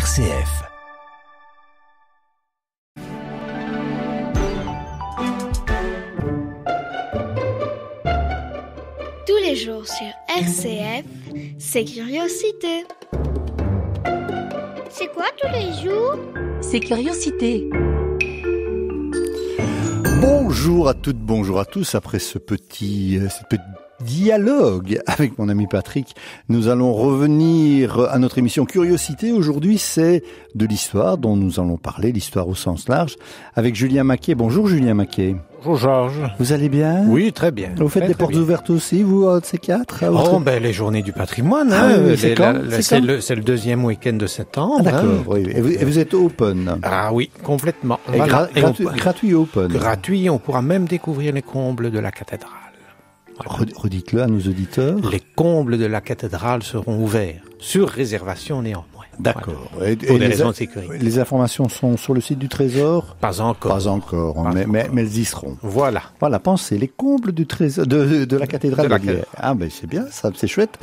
RCF. Tous les jours sur RCF, c'est Curiosité. C'est quoi tous les jours C'est Curiosité. Bonjour à toutes, bonjour à tous. Après ce petit, euh, dialogue avec mon ami Patrick. Nous allons revenir à notre émission Curiosité. Aujourd'hui, c'est de l'histoire dont nous allons parler, l'histoire au sens large, avec Julien Maquet. Bonjour Julien Maquet. Bonjour Georges. Vous allez bien Oui, très bien. Vous faites des portes ouvertes aussi, vous, de ces quatre Oh, ben, les journées du patrimoine. c'est le, deuxième week-end de septembre. Ah, hein. D'accord, Et vous, êtes open Ah oui, complètement. gratuit open. Gratuit, on pourra même découvrir les combles de la cathédrale. Redites-le à nos auditeurs. Les combles de la cathédrale seront ouverts, sur réservation néanmoins. D'accord. Les informations sont sur le site du Trésor Pas encore. Pas encore, mais, Mais, elles y seront. Voilà. Voilà, pensez, les combles du Trésor, de, la cathédrale de, Ah ben c'est bien, ça c'est chouette.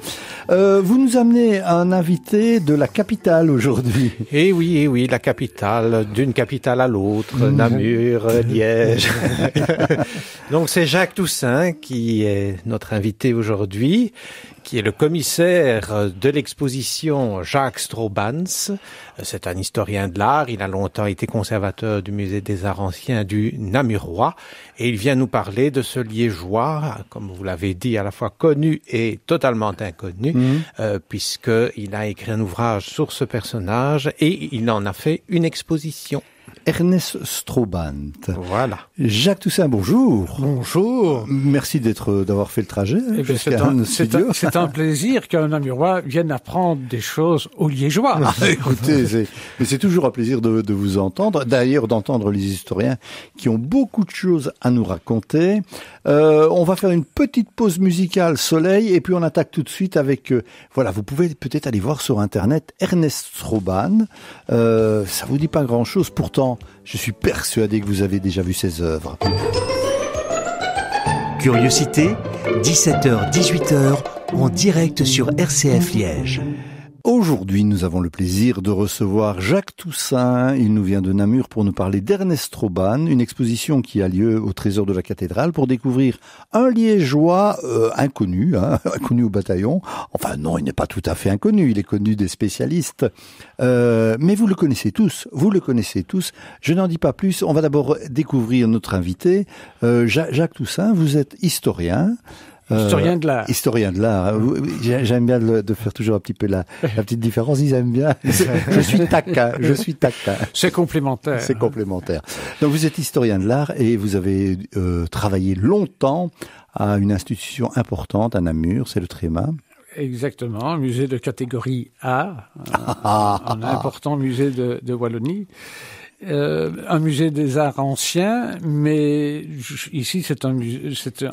Euh, vous nous amenez un invité de la capitale aujourd'hui. Eh oui, eh oui, la capitale, d'une capitale à l'autre, mhm. Namur, Liège. Donc c'est Jacques Toussaint qui est notre invité aujourd'hui, qui est le commissaire de l'exposition Jacques Strobat c'est un historien de l'art. Il a longtemps été conservateur du musée des arts anciens du Namurois. Et il vient nous parler de ce liégeois, comme vous l'avez dit, à la fois connu et totalement inconnu, mhm. euh, puisqu'il a écrit un ouvrage sur ce personnage et il en a fait une exposition. Ernest Strobant. Voilà. Jacques Toussaint, bonjour. Bonjour. Merci d'être, d'avoir fait le trajet. Eh c'est, un, un, plaisir qu'un roi vienne apprendre des choses aux Liégeois. Ah, écoutez, c'est, c'est toujours un plaisir de vous entendre. D'ailleurs, d'entendre les historiens qui ont beaucoup de choses à nous raconter. Euh, on va faire une petite pause musicale soleil et puis on attaque tout de suite avec... Euh, voilà, vous pouvez peut-être aller voir sur Internet Ernest Roban. Euh, ça vous dit pas grand-chose, pourtant je suis persuadé que vous avez déjà vu ses œuvres. Curiosité, 17h-18h en direct sur RCF Liège. Aujourd'hui, nous avons le plaisir de recevoir Jacques Toussaint. Il nous vient de Namur pour nous parler d'Ernest Roban, une exposition qui a lieu au Trésor de la Cathédrale pour découvrir un Liégeois euh, inconnu, hein, inconnu au bataillon. Enfin non, il n'est pas tout à fait inconnu, il est connu des spécialistes. Euh, mais vous le connaissez tous, vous le connaissez tous. Je n'en dis pas plus, on va d'abord découvrir notre invité. Euh, Jacques Toussaint, vous êtes historien. Euh, historien de l'art. Historien de l'art. Euh, j'aime bien de, faire toujours un petit peu la, petite différence. Ils aiment bien. Je suis taquin. Hein. Je suis hein. C'est complémentaire. C'est complémentaire. Donc vous êtes historien de l'art et vous avez euh, travaillé longtemps à une institution importante à Namur, c'est le Tréma. Exactement, musée de catégorie A, un, important musée de Wallonie. Euh, un musée des arts anciens, mais ici c'est un,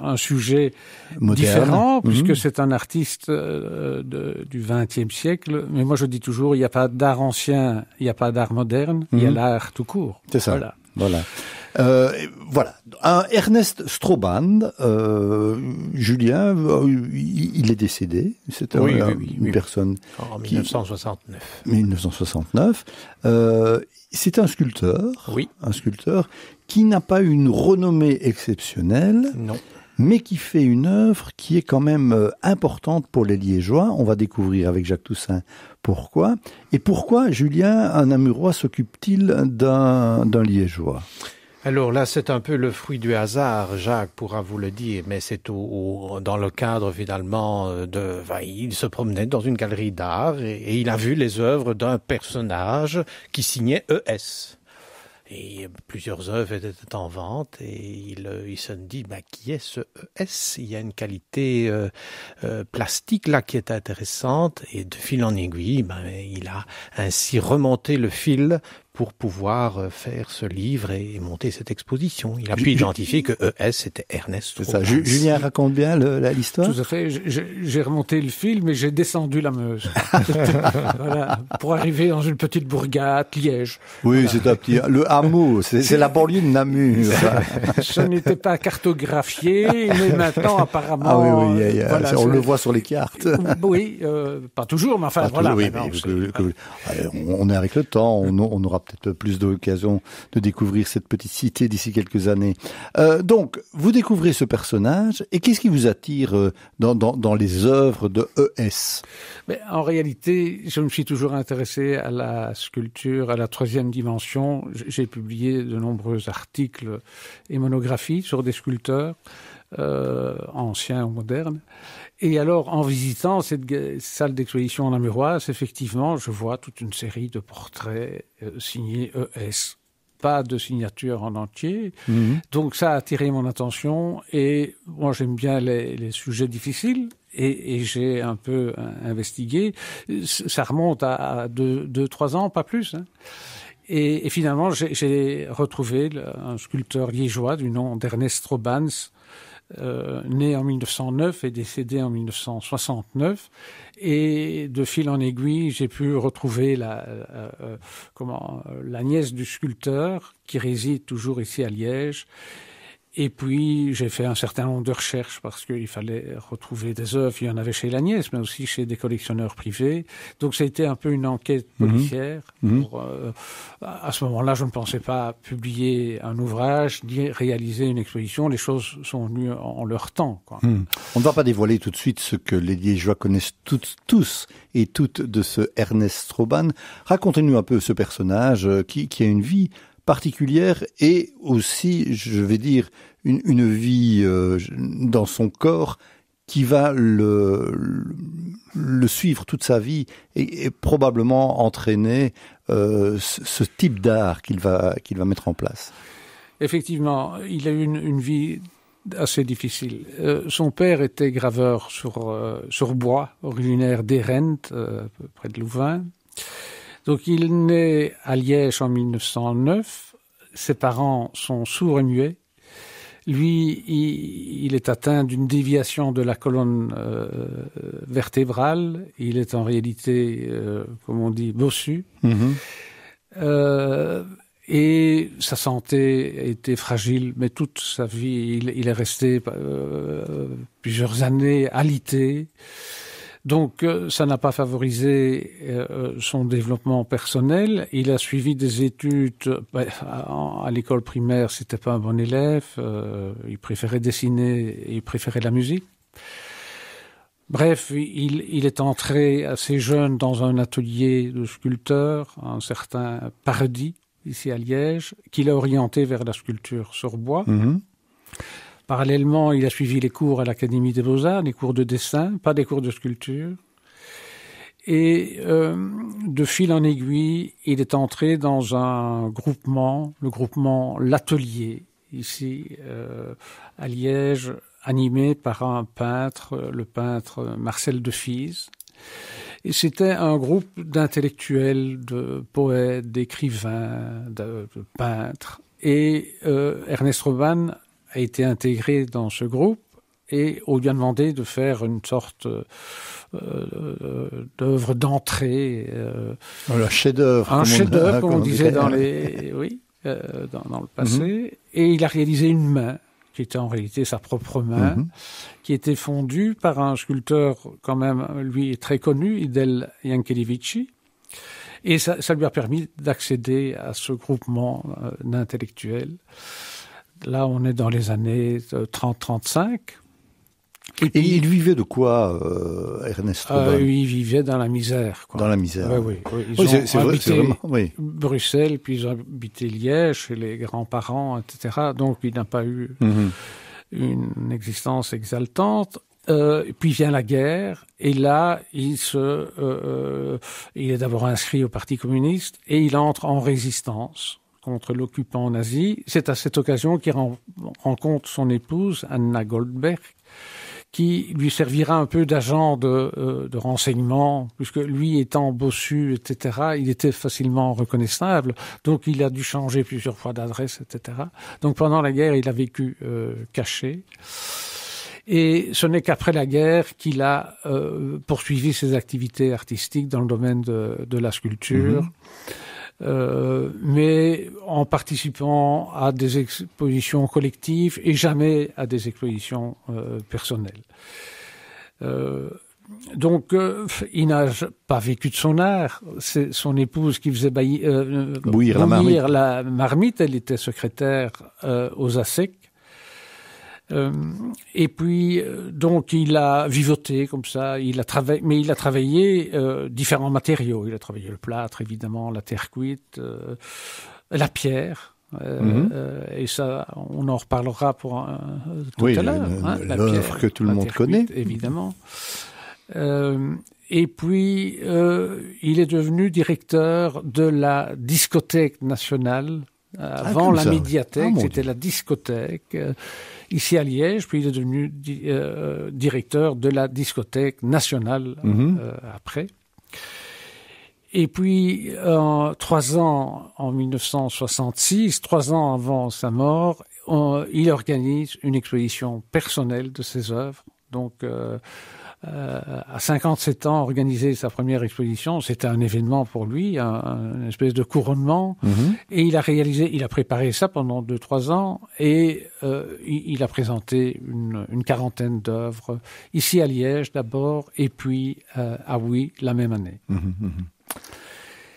un sujet différent mhm. puisque c'est un artiste euh, du XXe siècle. Mais moi je dis toujours, il n'y a pas d'art ancien, il n'y a pas d'art moderne, il y a mhm. l'art tout court. C'est ça. voilà. Euh, voilà. Ernest Stroband, euh, Julien, il est décédé. c'est une personne. En 1969. 1969. Euh, c'est un sculpteur. Un sculpteur qui n'a pas une renommée exceptionnelle. mais qui fait une œuvre qui est quand même importante pour les Liégeois. On va découvrir avec Jacques Toussaint pourquoi. Et pourquoi, Julien, un Amurois s'occupe-t-il d'un Liégeois alors là, c'est un peu le fruit du hasard, Jacques pourra vous le dire, mais c'est au, dans le cadre finalement euh, de... il se promenait dans une galerie d'art et, il a vu les œuvres d'un personnage qui signait ES. Et plusieurs œuvres étaient en vente et il, euh, se dit bah, qui est ce ES Il y a une qualité euh, plastique là qui est intéressante et de fil en aiguille, bah, il a ainsi remonté le fil pour pouvoir euh, faire ce livre et monter cette exposition. Il a pu identifier que ES c'était Ernest. ça. Julien raconte bien l'histoire. Tout à fait. J'ai remonté le film et j'ai descendu la Meuse voilà, pour arriver dans une petite bourgade, Liège. Oui, c'est un petit le hameau. C'est la banlieue de Namur. Ça n'était pas cartographié, mais maintenant apparemment. Ah oui, oui, on le voit sur les cartes. Oui, euh, pas toujours, mais enfin voilà. on est avec le temps, on, on aura peut-être plus d'occasions de découvrir cette petite cité d'ici quelques années. Euh, donc, vous découvrez ce personnage et qu'est-ce qui vous attire euh, dans, les œuvres de ES En réalité, je me suis toujours intéressé à la sculpture, à la troisième dimension. J'ai publié de nombreux articles et monographies sur des sculpteurs euh, anciens ou modernes. Et alors, en visitant cette salle d'exposition en Amuroise, effectivement, je vois toute une série de portraits euh, signés ES. Pas de signature en entier. Mhm. Donc ça a attiré mon attention et moi j'aime bien les, sujets difficiles et, j'ai un peu euh, investigué. Ça remonte à, deux, trois ans, pas plus. Hein. Et, et, finalement, j'ai retrouvé un sculpteur liégeois du nom d'Ernest Robans euh, né en 1909 et décédé en 1969. Et de fil en aiguille, j'ai pu retrouver la, euh, euh, comment, la nièce du sculpteur qui réside toujours ici à Liège et puis, j'ai fait un certain nombre de recherches parce qu'il fallait retrouver des œuvres. Il y en avait chez Nièce, mais aussi chez des collectionneurs privés. Donc, été un peu une enquête mhm. policière. Mhm. Pour, euh, à ce moment-là, je ne pensais pas publier un ouvrage, ni réaliser une exposition. Les choses sont venues en, leur temps. Hmm. On ne va pas dévoiler tout de suite ce que les Liégeois connaissent toutes, tous et toutes de ce Ernest Strauban. Racontez-nous un peu ce personnage euh, qui a une vie particulière et aussi, je vais dire, une, vie euh, dans son corps qui va le, le suivre toute sa vie et, probablement entraîner euh, ce, type d'art qu'il va, qu'il va mettre en place. Effectivement, il a eu une, vie assez difficile. Euh, son père était graveur sur, sur bois, originaire d'Erent, près de Louvain. Donc il naît à Liège en 1909. Ses parents sont sourds et muets. Lui, il, est atteint d'une déviation de la colonne euh, vertébrale. Il est en réalité, euh, comme on dit, bossu. Mm-hmm. Euh, et sa santé était fragile, mais toute sa vie, il, est resté plusieurs années alité. Donc euh, ça n'a pas favorisé euh, euh, son développement personnel. Il a suivi des études à l'école primaire. C'était pas un bon élève. il préférait dessiner. Et il préférait la musique. Bref, il, est entré assez jeune dans un atelier de sculpteur, un certain Paradis, ici à Liège, qui l'a orienté vers la sculpture sur bois. Mm-hmm. Parallèlement, il a suivi les cours à l'Académie des Beaux-Arts, les cours de dessin, pas des cours de sculpture. Et euh, de fil en aiguille, il est entré dans un groupement, le groupement L'Atelier, ici euh, à Liège, animé par un peintre, le peintre Marcel Defise. Et c'était un groupe d'intellectuels, de poètes, d'écrivains, de, peintres. Et euh, Ernest Roban a été intégré dans ce groupe et on lui a demandé de faire une sorte euh, euh d'œuvre d'entrée. Euh, chef un chef-d'œuvre, hein, comme, on disait dans les, oui, euh, dans, le mhm. passé. Et il a réalisé une main qui était en réalité sa propre main, mhm. qui était fondue par un sculpteur quand même, lui, très connu, Idel Yankelevici. Et ça, ça lui a permis d'accéder à ce groupement euh, d'intellectuels. Là, on est dans les années 30-35. Euh, et, il vivait de quoi, Ernest euh, euh Il vivait dans la misère. Dans la misère. oui, oui. Ils vrai, c'est, vrai, oui. Bruxelles, puis ils ont habité Liège, chez les grands-parents, etc. Donc il n'a pas eu mhm. une existence exaltante. Euh, puis vient la guerre, et là, il se, il est d'abord inscrit au Parti communiste, et il entre en résistance contre l'occupant nazi. C'est à cette occasion qu'il rencontre son épouse, Anna Goldberg, qui lui servira un peu d'agent de, euh, de, renseignement, puisque lui étant bossu, etc., il était facilement reconnaissable, donc il a dû changer plusieurs fois d'adresse, etc. Donc pendant la guerre, il a vécu euh, caché. Et ce n'est qu'après la guerre qu'il a euh, poursuivi ses activités artistiques dans le domaine de, de la sculpture. Mm-hmm. Euh, mais en participant à des expositions collectives et jamais à des expositions euh, personnelles. Euh, donc, il n'a pas vécu de son art. C'est son épouse qui faisait bouillir, la, marmite. la, marmite. Elle était secrétaire aux ASEC. Euh, et puis, euh, donc, il a vivoté comme ça, il a travaillé, mais il a travaillé euh, différents matériaux. Il a travaillé le plâtre, évidemment, la terre cuite, la pierre. Mhm. et ça, on en reparlera pour tout à l'heure. Hein, L'œuvre que tout le monde connaît. évidemment. et puis, il est devenu directeur de la discothèque nationale ah, avant la médiathèque, ah, c'était la discothèque ici à Liège, puis il est devenu euh, directeur de la discothèque nationale euh, mhm. après. Et puis, trois ans en 1966, trois ans avant sa mort, il organise une exposition personnelle de ses œuvres. Donc, euh, euh, à 57 ans, organiser sa première exposition, c'était un événement pour lui, une espèce de couronnement. Mhm. Et il a réalisé, il a préparé ça pendant 2-3 ans et euh, il, a présenté une, quarantaine d'œuvres, ici à Liège d'abord, et puis euh, à Oui la même année. Mhm, mhm.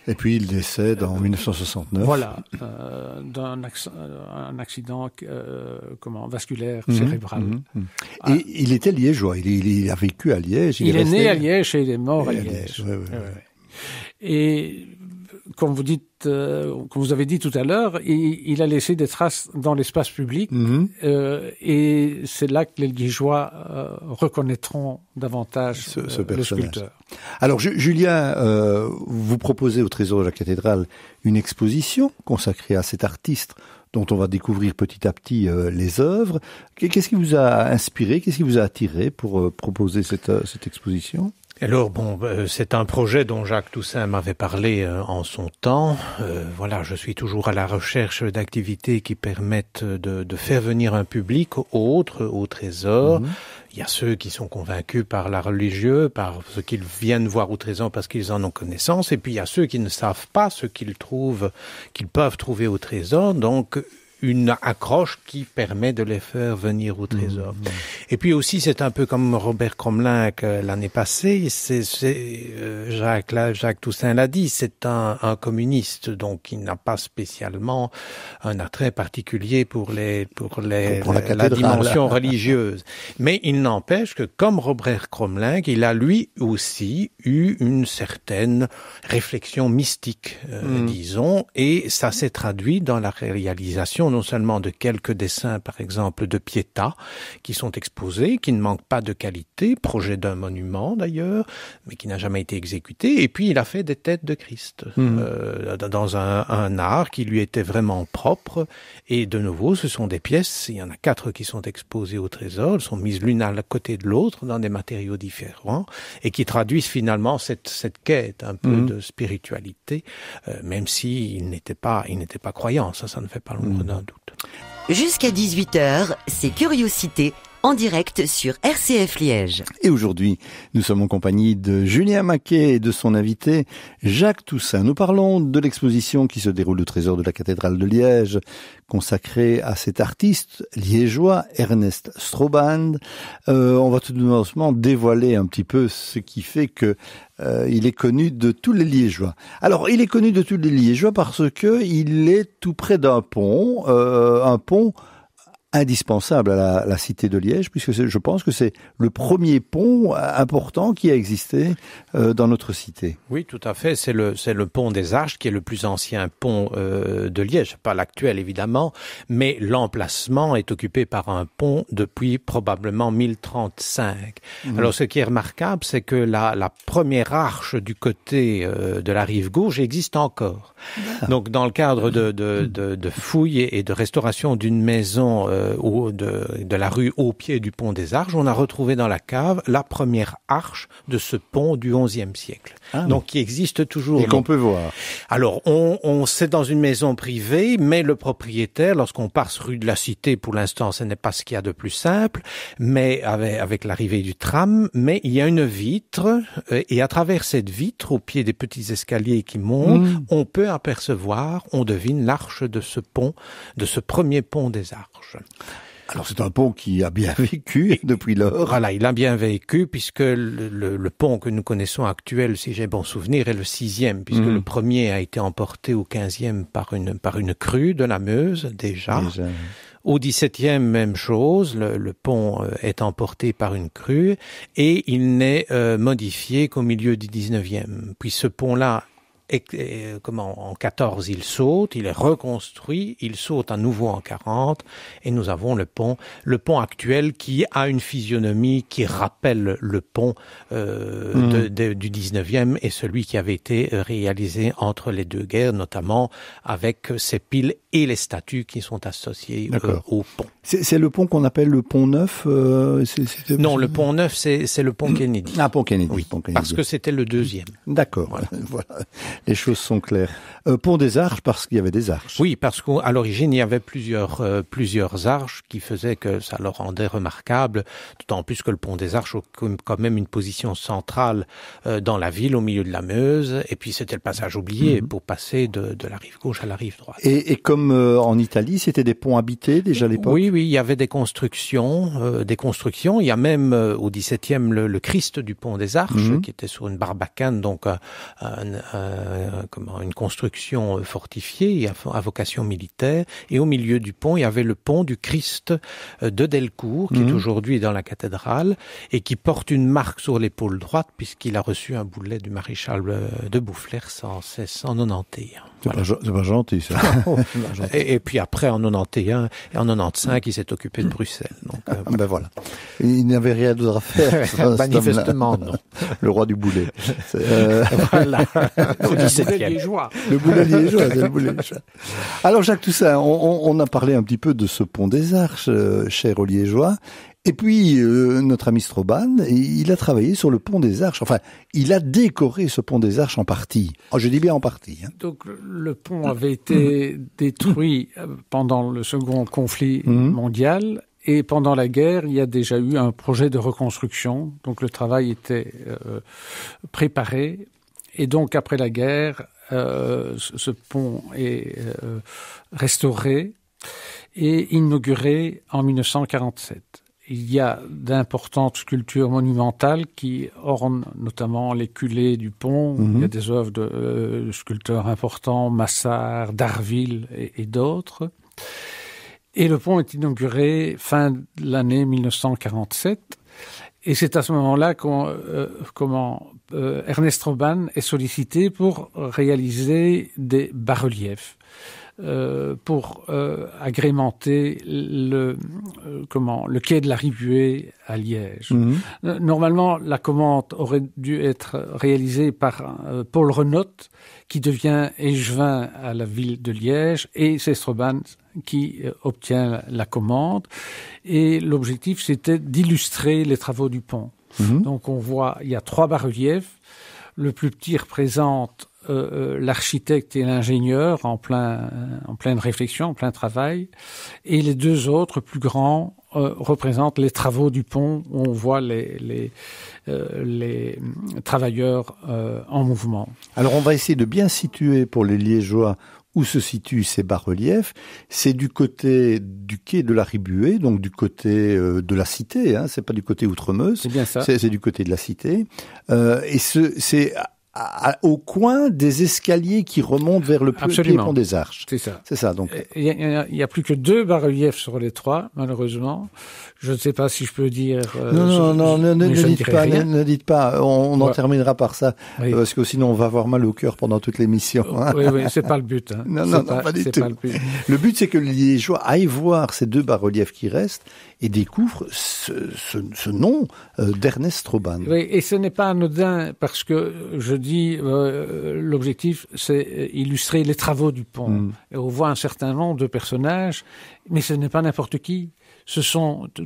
Et puis il décède en 1969. Voilà, euh, d'un euh, un accident euh, comment, vasculaire mhm, cérébral. Mhm, mhm. Ah. Et il était liégeois, il, il, a vécu à Liège. Il, est, né à Liège et il est mort à Liège. Et comme vous dites, euh, vous avez dit tout à l'heure, il, a laissé des traces dans l'espace public, mhm. euh, et c'est là que les Liégeois euh, reconnaîtront davantage ce, le sculpteur. Alors, Julien, vous proposez au Trésor de la Cathédrale une exposition consacrée à cet artiste dont on va découvrir petit à petit les œuvres. Qu'est-ce qui vous a inspiré, qu'est-ce qui vous a attiré pour proposer cette exposition alors bon, euh, c'est un projet dont Jacques Toussaint m'avait parlé euh, en son temps. Euh, voilà, je suis toujours à la recherche d'activités qui permettent de, faire venir un public autre au trésor. Mhm. Il y a ceux qui sont convaincus par la religieuse, par ce qu'ils viennent voir au trésor parce qu'ils en ont connaissance, et puis il y a ceux qui ne savent pas ce qu'ils trouvent, qu'ils peuvent trouver au trésor. Donc une accroche qui permet de les faire venir au trésor. Mhm. Et puis aussi, c'est un peu comme Robert que l'année passée, c'est, euh, Jacques, là, Jacques Toussaint l'a dit, c'est un, communiste, donc il n'a pas spécialement un attrait particulier pour les pour les la, dimension religieuse. Mais il n'empêche que comme Robert cromlin il a lui aussi eu une certaine réflexion mystique, euh, mhm. disons, et ça s'est traduit dans la réalisation non seulement de quelques dessins, par exemple, de Pietà, qui sont exposés, qui ne manquent pas de qualité, projet d'un monument d'ailleurs, mais qui n'a jamais été exécuté, et puis il a fait des têtes de Christ, mhm. euh, dans un, art qui lui était vraiment propre, et de nouveau, ce sont des pièces, il y en a quatre qui sont exposées au trésor, elles sont mises l'une à côté de l'autre, dans des matériaux différents, et qui traduisent finalement cette, cette quête un peu mhm. de spiritualité, euh, même s'il n'était pas, il n'était pas croyant, ça, ça ne fait pas l'ombre mhm. d'un Jusqu'à 18h, ces curiosités en direct sur RCF Liège. Et aujourd'hui, nous sommes en compagnie de Julien Maquet et de son invité Jacques Toussaint. Nous parlons de l'exposition qui se déroule au trésor de la cathédrale de Liège, consacrée à cet artiste liégeois Ernest Stroband. Euh, on va tout doucement dévoiler un petit peu ce qui fait que euh, il est connu de tous les Liégeois. Alors, il est connu de tous les Liégeois parce que il est tout près d'un pont, euh, un pont indispensable à la, cité de Liège, puisque je pense que c'est le premier pont important qui a existé euh, dans notre cité. Oui, tout à fait. C'est le, c'est le pont des Arches qui est le plus ancien pont euh, de Liège, pas l'actuel évidemment, mais l'emplacement est occupé par un pont depuis probablement 1035. Mmh. Alors ce qui est remarquable, c'est que la, la première arche du côté euh, de la rive gauche existe encore. Ah. Donc dans le cadre de, de, de fouilles et de restauration d'une maison euh, de, la rue au pied du pont des Arches, on a retrouvé dans la cave la première arche de ce pont du XIe siècle, ah donc qui existe toujours. Et qu'on peut voir. Alors, on, on c'est dans une maison privée, mais le propriétaire, lorsqu'on passe rue de la Cité, pour l'instant, ce n'est pas ce qu'il y a de plus simple, mais avec, avec l'arrivée du tram, mais il y a une vitre, euh, et à travers cette vitre, au pied des petits escaliers qui montent, hmm. on peut apercevoir, on devine l'arche de ce pont, de ce premier pont des Arches. Alors c'est un pont qui a bien vécu depuis lors. Voilà, il a bien vécu puisque le, pont que nous connaissons actuel, si j'ai bon souvenir, est le sixième puisque mhm. le premier a été emporté au quinzième par une par une crue de la Meuse déjà. Au dix-septième, même chose, le, pont euh, est emporté par une crue et il n'est euh, modifié qu'au milieu du dix-neuvième. Puis ce pont-là et, euh, comment, en 14, il saute, il est reconstruit, il saute à nouveau en 40, et nous avons le pont, le pont actuel qui a une physionomie qui rappelle le pont euh, mmh. du 19e et celui qui avait été euh, réalisé entre les deux guerres, notamment avec ses piles et les statues qui sont associées au pont. C'est le pont qu'on appelle le pont neuf Non, le pont neuf, c'est le pont Kennedy. Ah, pont Kennedy. Oui, pont Kennedy. parce que c'était le deuxième. D'accord. voilà. les choses sont claires. Euh, pont des Arches, parce qu'il y avait des arches. Oui, parce qu'à l'origine, il y avait plusieurs, euh, plusieurs arches qui faisaient que ça le rendait remarquable, d'autant plus que le pont des Arches occupe quand même une position centrale euh, dans la ville, au milieu de la Meuse, et puis c'était le passage oublié mhm. pour passer de, la rive gauche à la rive droite. Et, comme en Italie, c'était des ponts habités déjà à l'époque Oui, oui, il y avait des constructions, des constructions. Il y a même au XVIIe le, le, Christ du pont des Arches, mhm. qui était sur une barbacane, donc un euh, comment, une construction euh, fortifiée à, vocation militaire. Et au milieu du pont, il y avait le pont du Christ euh, de Delcourt, qui est mhm. aujourd'hui dans la cathédrale, et qui porte une marque sur l'épaule droite, puisqu'il a reçu un boulet du maréchal de Boufflers en 1691. C'est pas, gentil, ça. et, puis après, en 91 et en 95, il s'est occupé de Bruxelles. Donc, euh, ah, ben voilà. Il n'avait rien d'autre à faire. Manifestement, non. Le roi du boulet. Euh, voilà. le boulet liégeois. Le boulet liégeois, Alors, Jacques Toussaint, on, on, a parlé un petit peu de ce pont des Arches, euh, cher aux Liégeois. Et puis, euh, notre ami Stroban, il a travaillé sur le pont des Arches. Enfin, il a décoré ce pont des Arches en partie. Ah, je dis bien en partie. Hein. Donc, le pont avait été détruit euh, pendant le second conflit mmh. mondial. Et pendant la guerre, il y a déjà eu un projet de reconstruction. Donc, le travail était euh, préparé. Et donc, après la guerre, ce pont est restauré et inauguré en 1947 il y a d'importantes sculptures monumentales qui ornent notamment les du pont. Il y a mhm. des œuvres euh, de, sculpteurs importants, Massard, Darville et, d'autres. Et le pont est inauguré fin de l'année 1947. Et c'est à ce moment-là qu'Ernest euh, euh, Roban est sollicité pour réaliser des bas-reliefs. Euh, pour euh, agrémenter le euh, comment le quai de la Ribuée à Liège. Mhm. Normalement, la commande aurait dû être réalisée par Paul Renot, qui devient échevin à la ville de Liège, et Cestroban, qui obtient la commande. Et l'objectif, c'était d'illustrer les travaux du pont. Mhm. Donc, on voit, il y a trois bas-reliefs. Le plus petit représente euh, euh, l'architecte et l'ingénieur en plein euh, en pleine réflexion, en plein travail, et les deux autres plus grands représentent les travaux du pont où on voit les les, les travailleurs en mouvement. Alors on va essayer de bien situer pour les Liégeois où se situent ces bas-reliefs, c'est du côté du quai de la Ribuée, donc du côté de la cité, hein, c'est pas du côté Outremeuse, c'est du côté de la cité, euh, et c'est au coin des escaliers qui remontent vers le pied-pont des Arches. C'est ça. C'est ça. Donc, il y, a, plus que deux bas-reliefs sur les trois, malheureusement. Je ne sais pas si je peux dire. Euh, non, non, non, ne, dites pas, ne, dites pas. On, en terminera par ça, parce que sinon on va avoir mal au cœur pendant toute l'émission. Euh, hein. Oui, oui, c'est pas le but. Hein. Non, non, pas, pas du tout. le but, le but c'est que les gens aillent voir ces deux bas-reliefs qui restent et découvrent ce, nom euh, d'Ernest Robin. Oui, et ce n'est pas anodin parce que je dis dit, euh, l'objectif, c'est euh, illustrer les travaux du pont. Mm. Et on voit un certain nombre de personnages, mais ce n'est pas n'importe qui.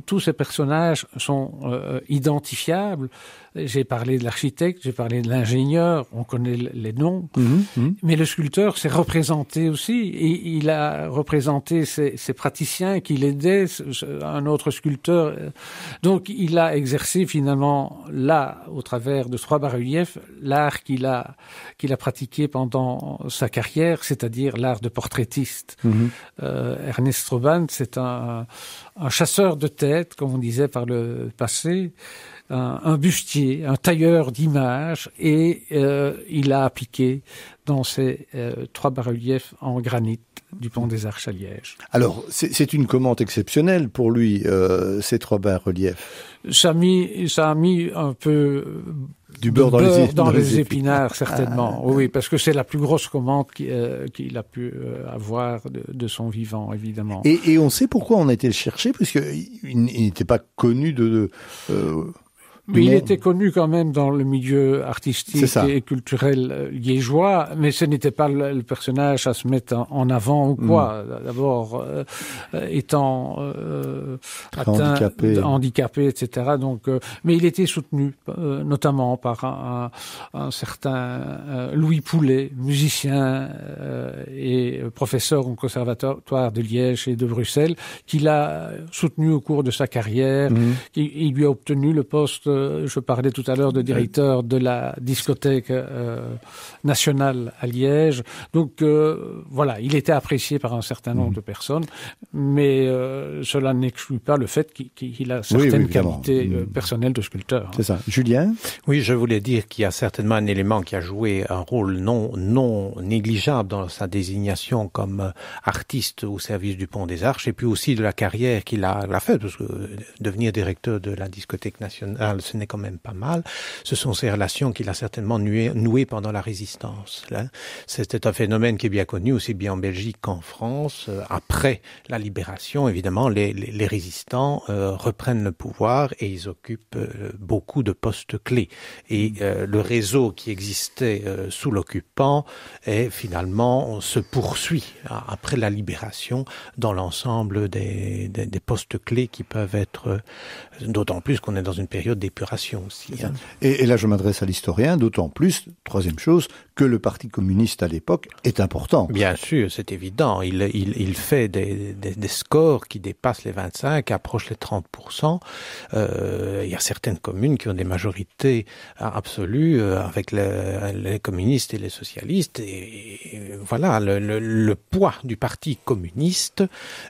tous ces personnages sont euh, identifiables. J'ai parlé de l'architecte, j'ai parlé de l'ingénieur, on connaît les noms, mhm, mhm. mais le sculpteur s'est représenté aussi. Et il a représenté ses, praticiens qui l'aidaient, un autre sculpteur. Donc il a exercé finalement là, au travers de trois bas-reliefs, l'art qu'il a, qu'il a pratiqué pendant sa carrière, c'est-à-dire l'art de portraitiste. Mhm. Euh, Ernest Stroban, c'est un, un chasseur de têtes, comme on disait par le passé, un, bustier, un tailleur d'images, et euh, il a appliqué dans ces euh, trois bas-reliefs en granit du pont des Arches à Liège. Alors, c'est une commande exceptionnelle pour lui, euh, ces trois bas-reliefs. Ça a, mis, ça a mis un peu du beurre, dans, les, épinards, certainement. Ah, oui, ah. parce que c'est la plus grosse commande qu'il a pu avoir de, son vivant, évidemment. Et, on sait pourquoi on a été le chercher, puisqu'il il n'était pas connu de... Mais, il était connu quand même dans le milieu artistique et culturel euh, liégeois, mais ce n'était pas le, personnage à se mettre en, avant ou quoi. Mm. D'abord, euh, euh, étant atteint, handicapé. etc. Donc, mais il était soutenu notamment par un, certain Louis Poulet, musicien et professeur au conservatoire de Liège et de Bruxelles, qui l'a soutenu au cours de sa carrière. Mm. Qui, il lui a obtenu le poste je parlais tout à l'heure de directeur de la discothèque euh, nationale à Liège. Donc euh, voilà, il était apprécié par un certain nombre mm. de personnes, mais euh, cela n'exclut pas le fait qu'il a certaines qualité personnelle qualités mm. personnelles de sculpteur. Hein. C'est ça. Julien Oui, je voulais dire qu'il y a certainement un élément qui a joué un rôle non, non négligeable dans sa désignation comme artiste au service du Pont des Arches, et puis aussi de la carrière qu'il a, a faite, parce que devenir directeur de la discothèque nationale, ce n'est quand même pas mal. Ce sont ces relations qu'il a certainement nouées noué pendant la résistance. C'était un phénomène qui est bien connu aussi bien en Belgique qu'en France. Euh, après la libération, évidemment, les, résistants euh, reprennent le pouvoir et ils occupent euh, beaucoup de postes clés. Et mm. le réseau qui existait sous l'occupant est finalement se poursuit hein, après la libération dans l'ensemble des, des postes clés qui peuvent être, d'autant plus qu'on est dans une période des Hein. et là, je m'adresse à l'historien, d'autant plus, troisième chose, que le Parti communiste à l'époque est important. Bien sûr, c'est évident. Il, il, il fait des, des, des, scores qui dépassent les 25, approchent les 30%. Euh, il y a certaines communes qui ont des majorités absolues euh, avec les communistes et les socialistes. Et, voilà, le, le, poids du Parti communiste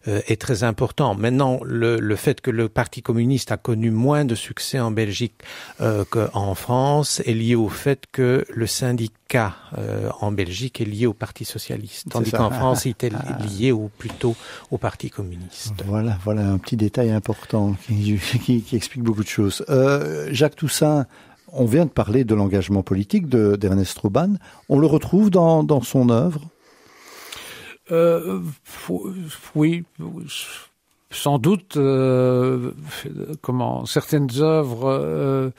euh, est très important. Maintenant, le, fait que le Parti communiste a connu moins de succès en Belgique euh, qu'en France est lié au fait que le syndicat euh, en Belgique est lié au Parti socialiste, tandis qu'en France, il était lié au, plutôt au Parti communiste. Voilà, voilà un petit détail important qui, explique beaucoup de choses. Euh, Jacques Toussaint, on vient de parler de l'engagement politique d'Ernest de, On le retrouve dans, son œuvre euh, Oui sans doute comment certaines œuvres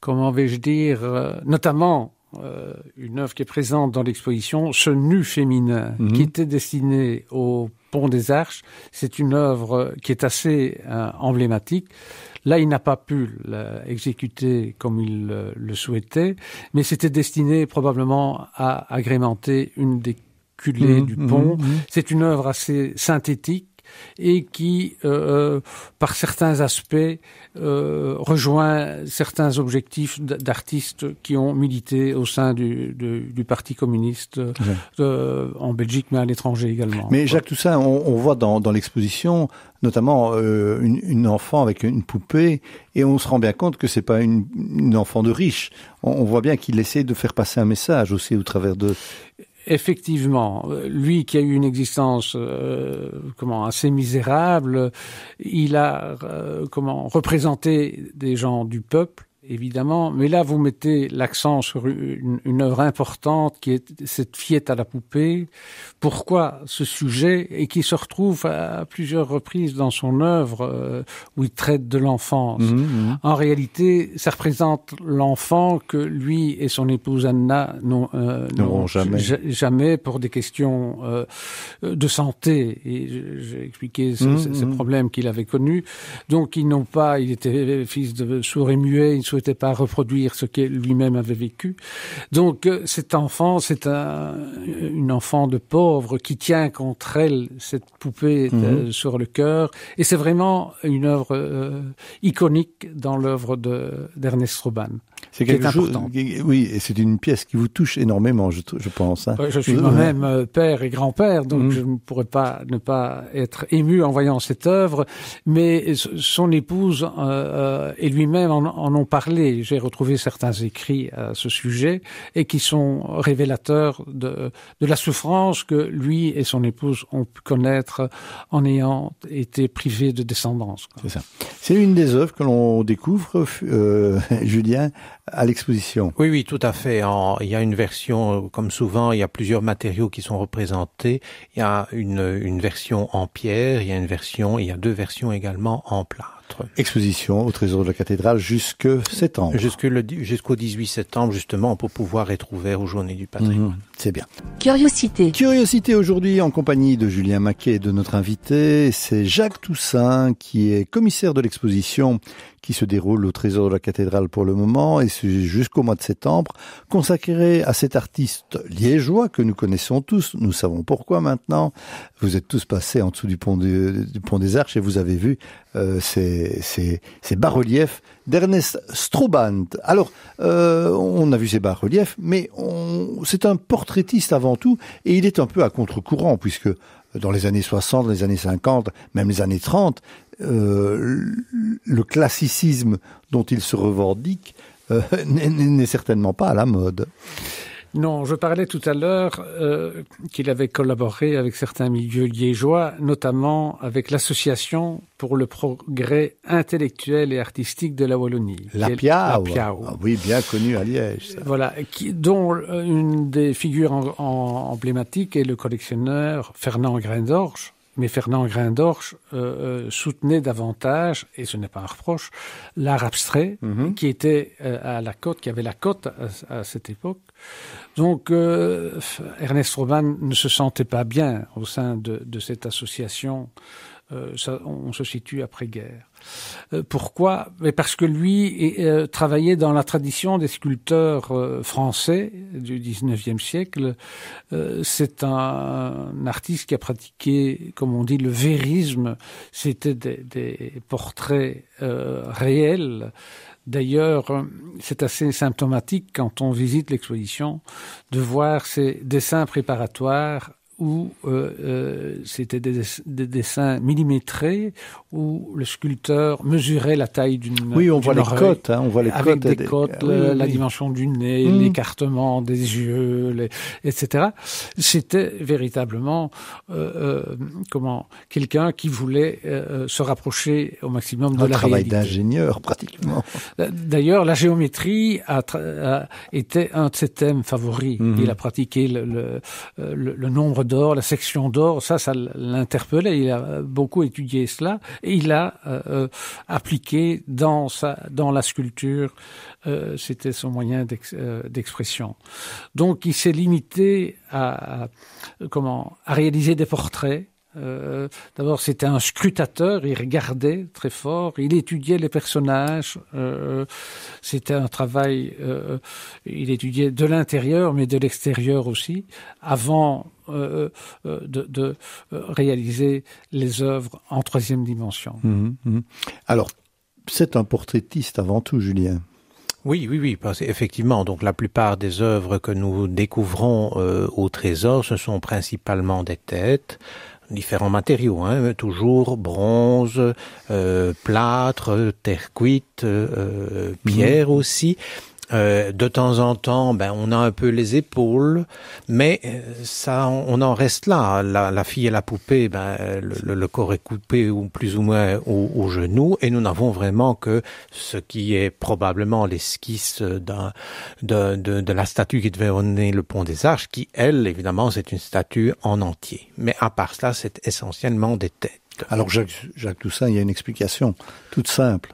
comment vais-je dire notamment euh, une œuvre qui est présente dans l'exposition, Ce nu féminin, mhm. qui était destiné au Pont des Arches. C'est une œuvre qui est assez euh, emblématique. Là, il n'a pas pu l'exécuter comme il euh, le souhaitait, mais c'était destiné probablement à agrémenter une des culées mhm, du pont. Mhm, C'est une œuvre assez synthétique et qui, euh, euh, par certains aspects, euh, rejoint certains objectifs d'artistes qui ont milité au sein du, Parti communiste en Belgique, mais à l'étranger également. Mais Jacques Toussaint, on, on voit dans, l'exposition notamment une, enfant avec une poupée, et on se rend bien compte que ce n'est pas une, enfant de riche. on voit bien qu'il essaie de faire passer un message aussi au travers de effectivement, lui qui a eu une existence euh, comment assez misérable, il a euh, comment représenté des gens du peuple évidemment. Mais là, vous mettez l'accent sur une, œuvre importante qui est cette fillette à la poupée. Pourquoi ce sujet et qui se retrouve à plusieurs reprises dans son œuvre euh, où il traite de l'enfance. Mmh, mmh. En réalité, ça représente l'enfant que lui et son épouse Anna n'ont euh, jamais. jamais pour des questions euh, de santé. Et j'ai expliqué ces, mmh, problèmes qu'il avait connus. Donc, ils n'ont pas. Il était fils de sourd et muet souhaitait pas reproduire ce qu'il lui-même avait vécu. Donc euh, cet enfant, c'est un, une enfant de pauvre qui tient contre elle cette poupée euh, mhm. sur le cœur. Et c'est vraiment une œuvre euh, iconique dans l'œuvre d'Ernest Roban. C'est quelque chose. Oui, et c'est une pièce qui vous touche énormément, je, je pense. Hein. Je suis moi-même père et grand-père, donc mhm. je ne pourrais pas ne pas être ému en voyant cette œuvre. Mais son épouse et lui-même en, en ont parlé j'ai retrouvé certains écrits à ce sujet, et qui sont révélateurs de, la souffrance que lui et son épouse ont pu connaître en ayant été privés de descendance. C'est ça. C'est une des œuvres que l'on découvre, euh, Julien, à l'exposition. Oui, oui, tout à fait. il y a une version, euh, comme souvent, il y a plusieurs matériaux qui sont représentés. Il y a une, une version en pierre, il y a une version, il y a deux versions également en plâtre. Exposition au trésor de la cathédrale jusque septembre. Jusque jusqu'au 18 septembre, justement, pour pouvoir être ouvert aux journées du patrimoine. c'est bien. Curiosité. Curiosité aujourd'hui en compagnie de Julien Maquet et de notre invité. C'est Jacques Toussaint qui est commissaire de l'exposition qui se déroule au trésor de la cathédrale pour le moment et jusqu'au mois de septembre, consacré à cet artiste liégeois que nous connaissons tous. Nous savons pourquoi maintenant. Vous êtes tous passés en dessous du pont, du pont des Arches et vous avez vu euh, c'est ces, bas-reliefs d'Ernest Strobant. Alors, euh, on a vu ces bas-reliefs, mais c'est un portraitiste avant tout, et il est un peu à contre-courant, puisque dans les années 60, les années 50, même les années 30, euh, le classicisme dont il se revendique n'est certainement pas à la mode. Non, je parlais tout à l'heure euh, qu'il avait collaboré avec certains milieux liégeois, notamment avec l'Association pour le progrès intellectuel et artistique de la Wallonie. La Piau ah oui, bien connue à Liège. Voilà, dont euh, une des figures emblématiques est le collectionneur Fernand Grindorge, mais Fernand Grindorche euh, euh, soutenait davantage, et ce n'est pas un reproche, l'art abstrait mhm. qui était euh, à la côte, qui avait la côte à, cette époque. Donc Ernest Roban ne se sentait pas bien au sein de, cette association. on se situe après-guerre. Euh, pourquoi Parce que lui euh, travaillait dans la tradition des sculpteurs euh, français du XIXe siècle. C'est un artiste qui a pratiqué, comme on dit, le vérisme. C'était des, des, portraits réels. D'ailleurs, c'est assez symptomatique quand on visite l'exposition de voir ces dessins préparatoires où euh, euh, c'était des, dessins millimétrés, où le sculpteur mesurait la taille d'une Oui, on voit les côtes, hein, on voit les avec côtes. des, des ah euh, la dimension du nez, mm. l'écartement des yeux, etc. C'était véritablement comment quelqu'un qui voulait se rapprocher au maximum de un la travail d'ingénieur, pratiquement. D'ailleurs, la géométrie a, était un de ses thèmes favoris. Mm-hmm. Il a pratiqué le, le nombre de d'or, la section d'or, ça, ça l'interpellait. Il a beaucoup étudié cela et il a euh, euh, appliqué dans sa, dans la sculpture. Euh, c'était son moyen d'expression. Donc, il s'est limité à, comment à réaliser des portraits euh, d'abord, c'était un scrutateur, il regardait très fort, il étudiait les personnages, euh, euh, c'était un travail, il étudiait de l'intérieur, mais de l'extérieur aussi, avant de, réaliser les œuvres en troisième dimension. Mmh, mmh. Alors, c'est un portraitiste avant tout, Julien. Oui, oui, oui, parce effectivement. Donc la plupart des œuvres que nous découvrons au Trésor, ce sont principalement des têtes différents matériaux, hein. toujours bronze, euh, plâtre, terre cuite, euh, euh, pierre mhm. aussi. Euh, de temps en temps, ben, on a un peu les épaules, mais euh, ça, on, en reste là. La, fille et la poupée, ben, le, corps est coupé ou plus ou moins au, au genou, et nous n'avons vraiment que ce qui est probablement l'esquisse d'un, de, de, la statue qui devait donner le pont des Arches, qui, elle, évidemment, c'est une statue en entier. Mais à part cela, c'est essentiellement des têtes. Alors Jacques, Toussaint, il y a une explication toute simple.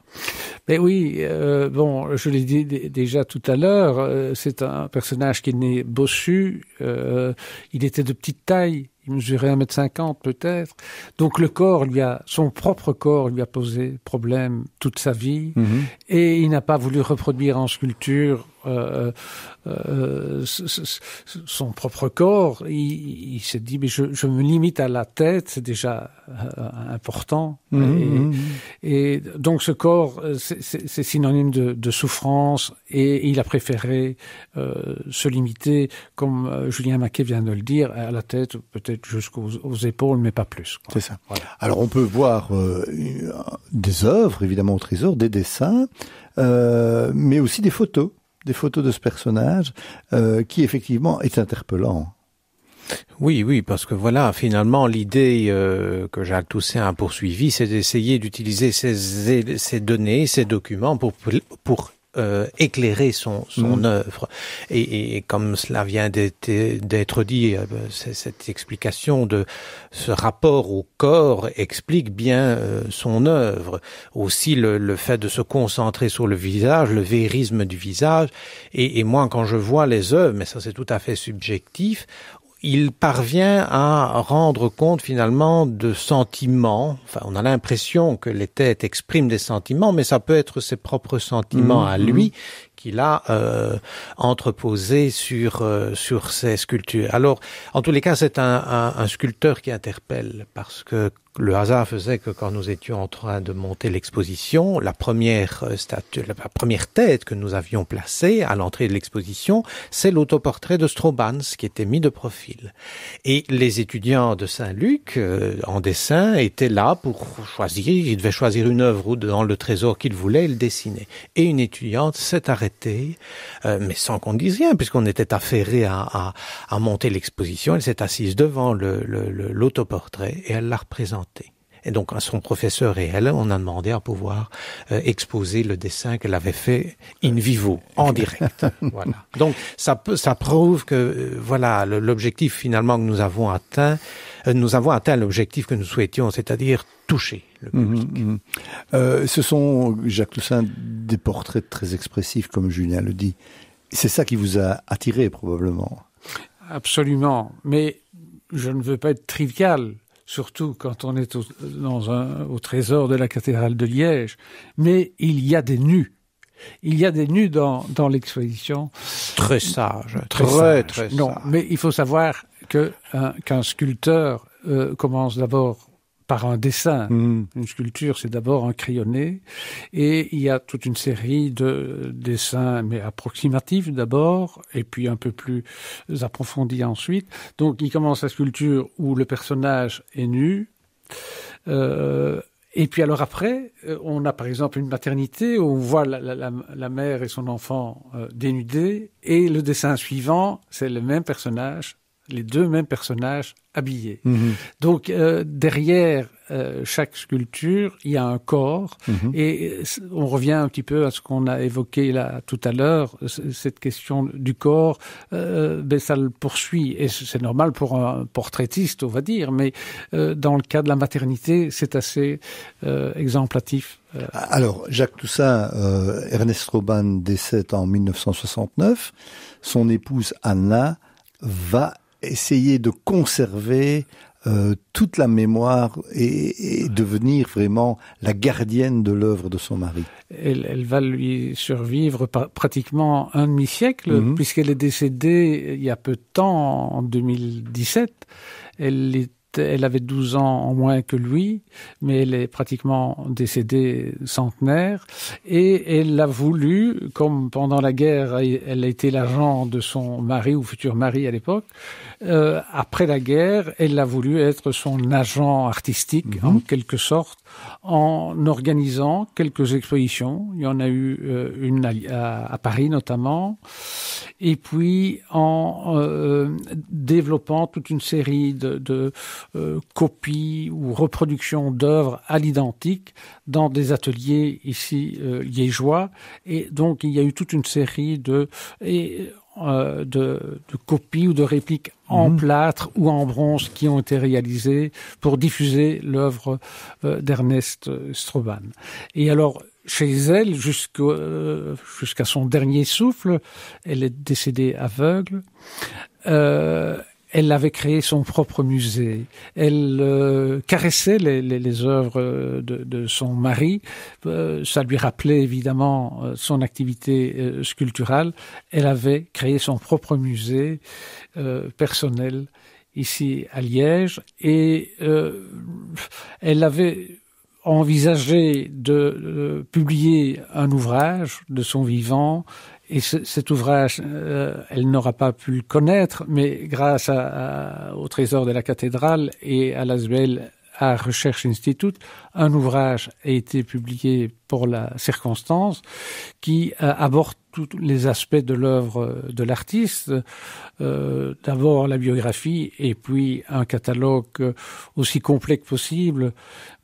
Mais oui, euh, bon, je l'ai dit déjà tout à l'heure, euh, c'est un personnage qui est né bossu, euh, il était de petite taille, il mesurait 1m50 peut-être, donc le corps lui a, son propre corps lui a posé problème toute sa vie, mhm. et il n'a pas voulu reproduire en sculpture euh, euh, euh, son propre corps, il, s'est dit mais je, me limite à la tête, c'est déjà important. Mmh, mmh, mmh. et, donc ce corps, c'est synonyme de, souffrance et il a préféré se limiter, comme Julien Maquet vient de le dire, à la tête, peut-être jusqu'aux épaules, mais pas plus. C'est ça. Alors on peut voir des œuvres, évidemment, au trésor, des dessins, mais aussi des photos des photos de ce personnage euh, qui effectivement est interpellant. Oui, oui, parce que voilà, finalement, l'idée euh, que Jacques Toussaint a poursuivie, c'est d'essayer d'utiliser ces, données, ces documents pour, pour euh, éclairer son, son mm. œuvre. Et, comme cela vient d'être dit, euh, ben, cette explication de ce rapport au corps explique bien euh, son œuvre. Aussi le, fait de se concentrer sur le visage, le vérisme du visage. Et, et moi, quand je vois les œuvres, mais ça c'est tout à fait subjectif, il parvient à rendre compte finalement de sentiments. Enfin, on a l'impression que les têtes expriment des sentiments, mais ça peut être ses propres sentiments mmh, à lui mmh qu'il a euh, entreposé sur euh, sur ces sculptures. Alors, en tous les cas, c'est un, un, un, sculpteur qui interpelle parce que le hasard faisait que quand nous étions en train de monter l'exposition, la première euh, statue, la première tête que nous avions placée à l'entrée de l'exposition, c'est l'autoportrait de Strobans qui était mis de profil. Et les étudiants de Saint-Luc en dessin étaient là pour choisir, ils devaient choisir une œuvre ou dans le trésor qu'ils voulaient, ils dessinaient. Et une étudiante s'est arrêtée euh, mais sans qu'on dise rien, puisqu'on était affairé à, monter l'exposition. Elle s'est assise devant l'autoportrait et elle l'a représenté. Et donc à son professeur et elle, on a demandé à pouvoir euh, exposer le dessin qu'elle avait fait in vivo, en direct. voilà. Donc ça, ça prouve que euh, voilà l'objectif finalement que nous avons atteint euh, nous avons atteint l'objectif que nous souhaitions, c'est-à-dire toucher le mhm, public. Mhm. Euh, ce sont, Jacques Toussaint, des portraits très expressifs, comme Julien le dit. C'est ça qui vous a attiré, probablement. Absolument. Mais je ne veux pas être trivial, surtout quand on est au, trésor de la cathédrale de Liège. Mais il y a des nus. Il y a des nus dans, l'exposition. Très sage. Très, très, sage. Non, mais il faut savoir euh, qu'un sculpteur euh, commence d'abord par un dessin. Mm. Une sculpture, c'est d'abord un crayonné. Et il y a toute une série de dessins, mais approximatifs d'abord, et puis un peu plus approfondis ensuite. Donc, il commence la sculpture où le personnage est nu. Euh, et puis alors après, on a par exemple une maternité où on voit la, mère et son enfant dénudés, et le dessin suivant, c'est le même personnage les deux mêmes personnages habillés. Mhm. Donc euh, derrière euh, chaque sculpture, il y a un corps mhm. et euh, on revient un petit peu à ce qu'on a évoqué là tout à l'heure, cette question du corps, euh, ben, ça le poursuit et c'est normal pour un portraitiste, on va dire, mais dans le cas de la maternité, c'est assez exemplatif. Ah, alors, Jacques Toussaint, Ernest Roban décède en 1969. Son épouse Anna va essayer de conserver euh, toute la mémoire et, devenir vraiment la gardienne de l'œuvre de son mari. Elle, va lui survivre pratiquement un demi-siècle, mhm. puisqu'elle est décédée il y a peu de temps, en 2017. Elle est elle avait 12 ans en moins que lui, mais elle est pratiquement décédée centenaire. Et elle l'a voulu, comme pendant la guerre, elle a été l'agent de son mari ou futur mari à l'époque, euh, après la guerre, elle a voulu être son agent artistique, mhm. en quelque sorte, en organisant quelques expositions. Il y en a eu euh, une à, Paris notamment, et puis en euh, développant toute une série de, euh, copies ou reproductions d'œuvres à l'identique dans des ateliers ici liégeois. Et donc il y a eu toute une série de euh, de, copies ou de répliques en mhm. plâtre ou en bronze qui ont été réalisées pour diffuser l'œuvre euh, d'Ernest euh, Stroban. Et alors, chez elle, jusqu'à son dernier souffle, elle est décédée aveugle. Euh, elle avait créé son propre musée, elle euh, caressait les, les, les, œuvres euh, de, de son mari, euh, ça lui rappelait évidemment son activité sculpturale, elle avait créé son propre musée personnel ici à Liège et elle avait envisagé de publier un ouvrage de son vivant et cet ouvrage, euh, elle n'aura pas pu le connaître, mais grâce à, au Trésor de la cathédrale et à l'ASBL à Recherche Institute, un ouvrage a été publié pour la circonstance qui euh, aborde tous les aspects de l'œuvre de l'artiste. Euh, d'abord la biographie et puis un catalogue aussi complet que possible,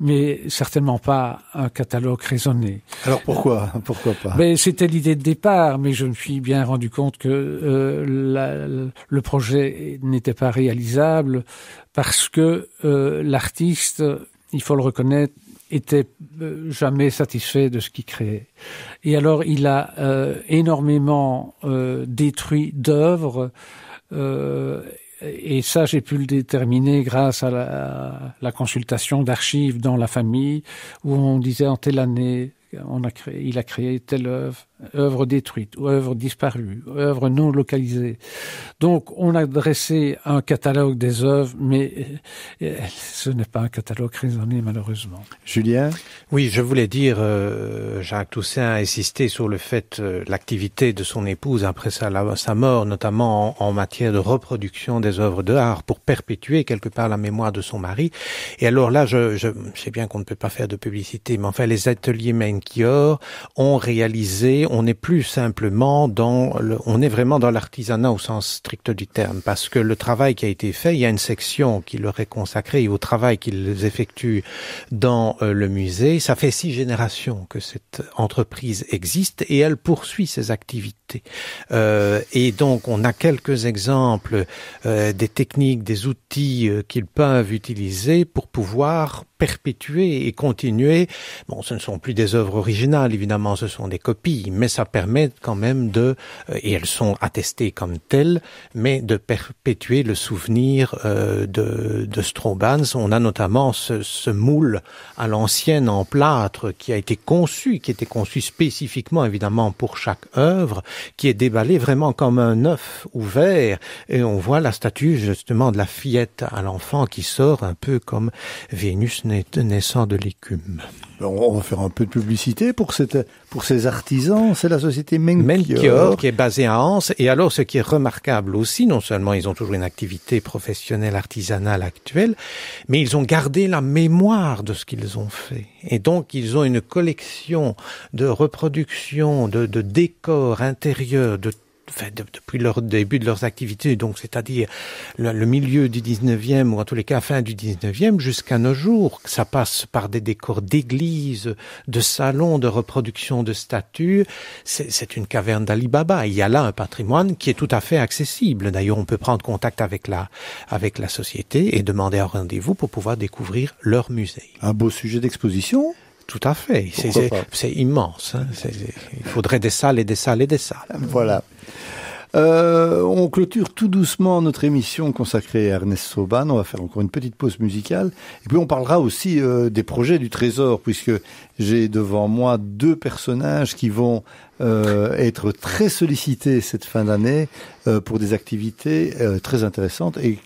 mais certainement pas un catalogue raisonné. Alors pourquoi Pourquoi pas Mais c'était l'idée de départ, mais je me suis bien rendu compte que euh, le projet n'était pas réalisable parce que euh, l'artiste il faut le reconnaître, était euh, jamais satisfait de ce qu'il créait. Et alors il a euh, énormément euh, détruit d'œuvres. et ça, j'ai pu le déterminer grâce à la, la consultation d'archives dans la famille, où on disait en telle année, on a créé, il a créé telle œuvre œuvres détruites, œuvres disparues, œuvres non localisées. Donc on a dressé un catalogue des œuvres, mais euh, euh, ce n'est pas un catalogue raisonné malheureusement. Julien Oui, je voulais dire, euh, Jacques Toussaint a insisté sur le fait, l'activité de son épouse après sa, mort, notamment en, matière de reproduction des œuvres d'art pour perpétuer quelque part la mémoire de son mari. Et alors là, je, sais bien qu'on ne peut pas faire de publicité, mais enfin les ateliers Menkior ont réalisé, on n'est plus simplement dans, on est vraiment dans l'artisanat au sens strict du terme, parce que le travail qui a été fait, il y a une section qui leur est consacrée au travail qu'ils effectuent dans euh, le musée. Ça fait six générations que cette entreprise existe et elle poursuit ses activités. Euh, et donc, on a quelques exemples euh, des techniques, des outils qu'ils peuvent utiliser pour pouvoir perpétuer et continuer. Bon, ce ne sont plus des œuvres originales, évidemment, ce sont des copies, mais ça permet quand même de, euh, et elles sont attestées comme telles, mais de perpétuer le souvenir euh, de, de On a notamment ce, moule à l'ancienne en plâtre qui a été conçu, qui était conçu spécifiquement, évidemment, pour chaque œuvre, qui est déballé vraiment comme un œuf ouvert, et on voit la statue justement de la fillette à l'enfant qui sort un peu comme Vénus naissant de l'écume. On va faire un peu de publicité pour, cette, pour ces artisans. C'est la société Melchior. qui est basée à Anse. Et alors, ce qui est remarquable aussi, non seulement ils ont toujours une activité professionnelle artisanale actuelle, mais ils ont gardé la mémoire de ce qu'ils ont fait. Et donc, ils ont une collection de reproductions, de, de décors intérieurs, de depuis leur début de leurs activités, donc c'est-à-dire le, milieu du 19e ou en tous les cas fin du 19e jusqu'à nos jours. Ça passe par des décors d'églises, de salons, de reproductions de statues. C'est une caverne d'Alibaba. Il y a là un patrimoine qui est tout à fait accessible. D'ailleurs, on peut prendre contact avec la, avec la société et demander un rendez-vous pour pouvoir découvrir leur musée. Un beau sujet d'exposition tout à fait. C'est immense. Hein. il faudrait des salles et des salles et des salles. Voilà. Euh, on clôture tout doucement notre émission consacrée à Ernest Soban. On va faire encore une petite pause musicale. Et puis on parlera aussi euh, des projets du Trésor, puisque j'ai devant moi deux personnages qui vont euh, être très sollicités cette fin d'année pour des activités très intéressantes et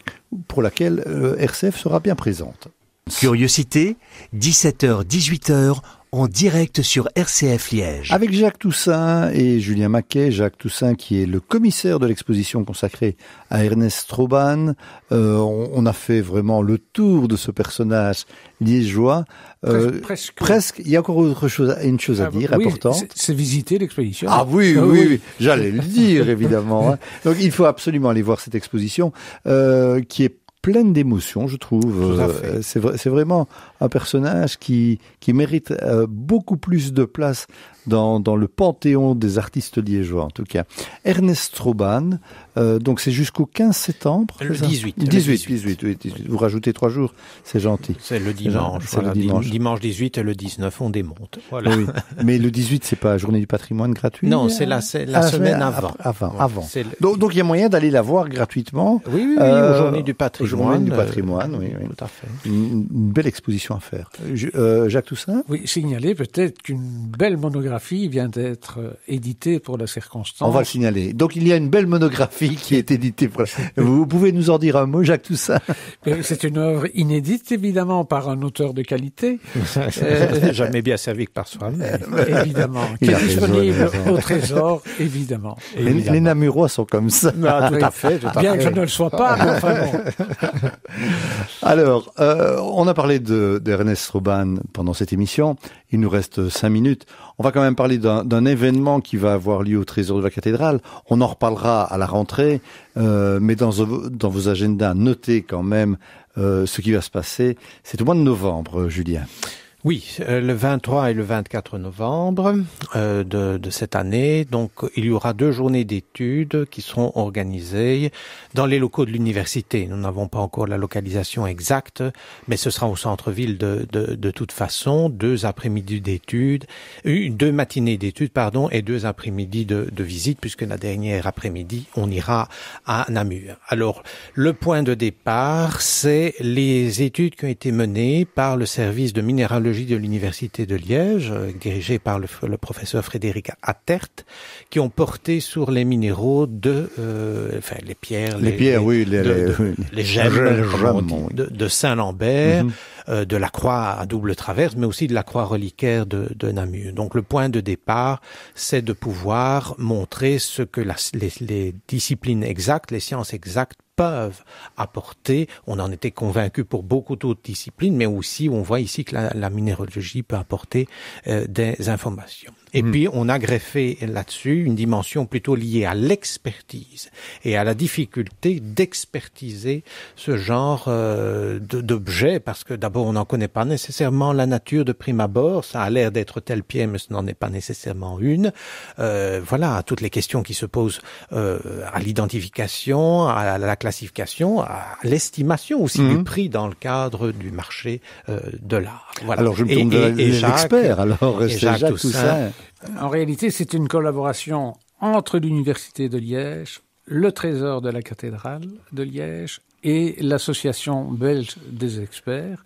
pour laquelle RCF sera bien présente. Curiosité, 17h, 18h, en direct sur RCF Liège. Avec Jacques Toussaint et Julien Maquet. Jacques Toussaint qui est le commissaire de l'exposition consacrée à Ernest Stroban. Euh, on, a fait vraiment le tour de ce personnage liégeois. Euh, presque, Il y a encore autre chose, une chose à ah, dire importante. C'est visiter l'exposition. Ah, ah oui, oui, oui. J'allais le dire évidemment. Hein. Donc il faut absolument aller voir cette exposition euh, qui est pleine d'émotions, je trouve. Euh, c'est vraiment un personnage qui, qui mérite euh, beaucoup plus de place dans, le panthéon des artistes liégeois en tout cas. Ernest Strauban euh, donc c'est jusqu'au 15 septembre. Le 18, 18, Vous rajoutez trois jours, c'est gentil. C'est le dimanche. le dimanche. 18 et le 19, on démonte. mais le 18, c'est pas journée du patrimoine gratuite. Non, euh c'est la, la ah, semaine avant. Avant, Donc, il y a moyen d'aller la voir gratuitement. Oui, oui, oui euh, du patrimoine. Aux du patrimoine, oui, Une, belle exposition à faire. Jacques Toussaint Oui, signaler peut-être qu'une belle monographie monographie vient d'être euh, édité pour la circonstance. On va le signaler. Donc il y a une belle monographie qui est éditée. Vous pouvez nous en dire un mot, Jacques Toussaint euh, C'est une œuvre inédite, évidemment, par un auteur de qualité. Euh, jamais bien servi que par soi-même. évidemment. Qui est disponible au trésor, évidemment. Les, Namurois sont comme ça. tout à fait. bien que je ne le sois pas, mais enfin Alors, on a parlé d'Ernest de, pendant cette émission. Il nous reste cinq minutes. On va quand même parler d'un événement qui va avoir lieu au Trésor de la Cathédrale. On en reparlera à la rentrée, euh, mais dans, vos agendas, notez quand même euh, ce qui va se passer. C'est au mois de novembre, euh, Julien. Oui, euh, le 23 et le 24 novembre euh, de, cette année, donc il y aura deux journées d'études qui seront organisées dans les locaux de l'université. Nous n'avons pas encore la localisation exacte, mais ce sera au centre-ville de, de, toute façon, deux après-midi d'études, deux matinées d'études, pardon, et deux après-midi de, de visite, puisque la dernière après-midi, on ira à Namur. Alors, le point de départ, c'est les études qui ont été menées par le service de minéralogie de l'Université de Liège, euh, dirigée par le, professeur Frédéric Attert, qui ont porté sur les minéraux de, euh, enfin, les pierres, les, les de, Saint-Lambert. Mhm. Euh, de la croix à double traverse, mais aussi de la croix reliquaire de, de Namur. Donc le point de départ, c'est de pouvoir montrer ce que les, disciplines exactes, les sciences exactes peuvent apporter. On en était convaincu pour beaucoup d'autres disciplines, mais aussi on voit ici que la, la minéralogie peut apporter euh, des informations. Et hmm. puis, on a greffé là-dessus une dimension plutôt liée à l'expertise et à la difficulté d'expertiser ce genre euh, d'objet, parce que d'abord, on n'en connaît pas nécessairement la nature de prime abord. Ça a l'air d'être tel pied, mais ce n'en est pas nécessairement une. Euh, voilà, toutes les questions qui se posent euh, à l'identification, à la classification, à l'estimation aussi du hmm. prix dans le cadre du marché euh, de l'art. Voilà. Alors, je me tourne vers l'expert, alors. c'est Jacques euh, en réalité, c'est une collaboration entre l'Université de Liège, le Trésor de la cathédrale de Liège et l'Association belge des experts.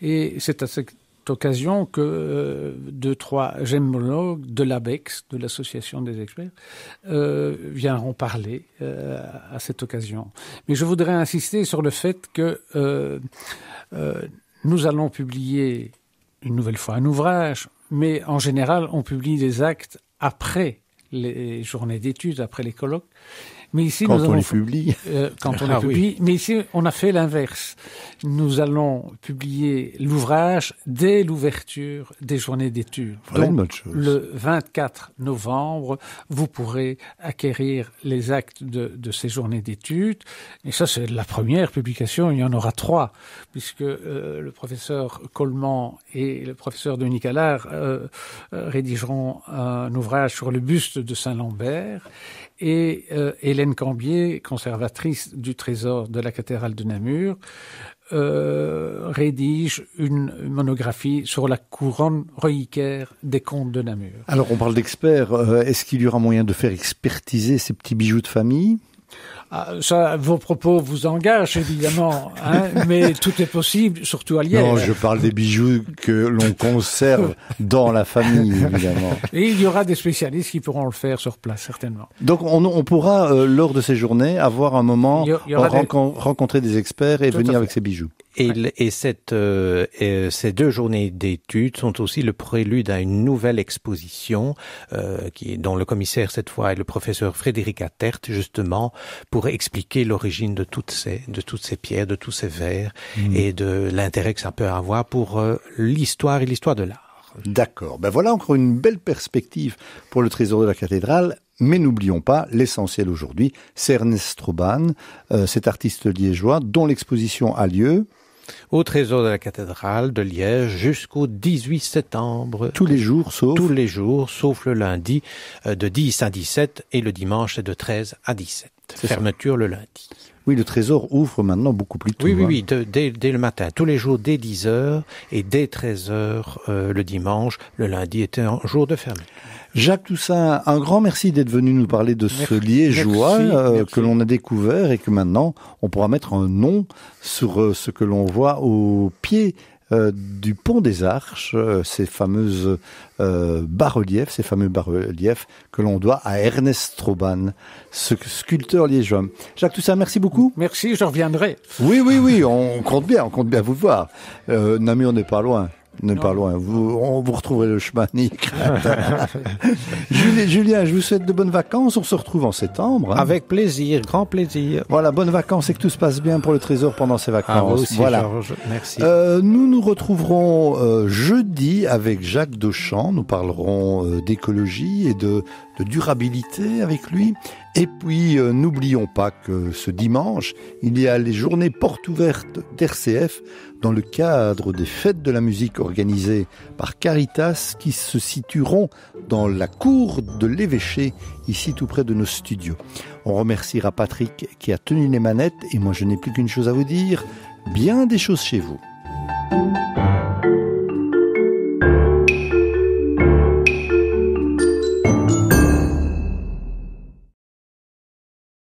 Et c'est à cette occasion que euh, deux, trois gemmologues de l'ABEX, de l'Association des experts, euh, viendront parler à cette occasion. Mais je voudrais insister sur le fait que nous allons publier une nouvelle fois un ouvrage mais en général, on publie des actes après les journées d'études, après les colloques ici, quand on les publie. Euh, quand on ah publie. Mais ici, on a fait l'inverse. Nous allons publier l'ouvrage dès l'ouverture des journées d'études. le 24 novembre, vous pourrez acquérir les actes de, ces journées d'études. Et ça, c'est la première publication. Il y en aura trois, puisque euh, le professeur Coleman et le professeur Denis Callard euh, rédigeront un ouvrage sur le buste de Saint-Lambert. Et Hélène Cambier, conservatrice du trésor de la cathédrale de Namur, euh, rédige une monographie sur la couronne reliquaire des comtes de Namur. Alors on parle d'experts, euh, est-ce qu'il y aura moyen de faire expertiser ces petits bijoux de famille ah, ça, vos propos vous engagent évidemment, hein, mais tout est possible, surtout à Liège. Non, je parle des bijoux que l'on conserve dans la famille, évidemment. Et il y aura des spécialistes qui pourront le faire sur place, certainement. Donc on, pourra, euh, lors de ces journées, avoir un moment, rencontrer des experts et venir avec ces bijoux. Et, cette, euh, euh, ces deux journées d'études sont aussi le prélude à une nouvelle exposition dont le commissaire cette fois est le professeur Frédéric Attert, justement, pour expliquer l'origine de toutes ces de toutes ces pierres, de tous ces verres mmh. et de l'intérêt que ça peut avoir pour euh, l'histoire et l'histoire de l'art. D'accord. Ben voilà encore une belle perspective pour le trésor de la cathédrale. Mais n'oublions pas, l'essentiel aujourd'hui, c'est Ernest euh, cet artiste liégeois dont l'exposition a lieu au trésor de la cathédrale de Liège jusqu'au 18 septembre. Tous les jours, sauf Tous les jours, sauf le lundi, euh, de 10 à 17 et le dimanche de 13 à 17 fermeture le lundi. Oui, le Trésor ouvre maintenant beaucoup plus tôt. Oui, oui, hein. oui dès, le matin, tous les jours dès 10h et dès 13h euh, le dimanche. Le lundi était un jour de fermeture Jacques Toussaint, un grand merci d'être venu nous parler de ce lié joie euh, que l'on a découvert et que maintenant on pourra mettre un nom sur euh, ce que l'on voit au pied euh, du pont des Arches, euh, ces fameuses euh, bas-reliefs, ces fameux bas-reliefs que l'on doit à Ernest Strauban, ce sculpteur liégeois. Jacques Toussaint, merci beaucoup. Merci, je reviendrai. Oui, oui, oui, on compte bien, on compte bien vous voir. Namur n'est pas loin. N'est pas loin. Vous, on vous retrouverez le chemin, Nick. Julien, je vous souhaite de bonnes vacances. On se retrouve en septembre. Hein. Avec plaisir, grand plaisir. Voilà, bonnes vacances et que tout se passe bien pour le Trésor pendant ces vacances. Merci. Euh, nous nous retrouverons euh, jeudi avec Jacques deschamps. Nous parlerons euh, d'écologie et de, durabilité avec lui. Et puis, n'oublions pas que ce dimanche, il y a les journées portes ouvertes d'RCF dans le cadre des fêtes de la musique organisées par Caritas qui se situeront dans la cour de l'évêché, ici tout près de nos studios. On remerciera Patrick qui a tenu les manettes et moi je n'ai plus qu'une chose à vous dire, bien des choses chez vous.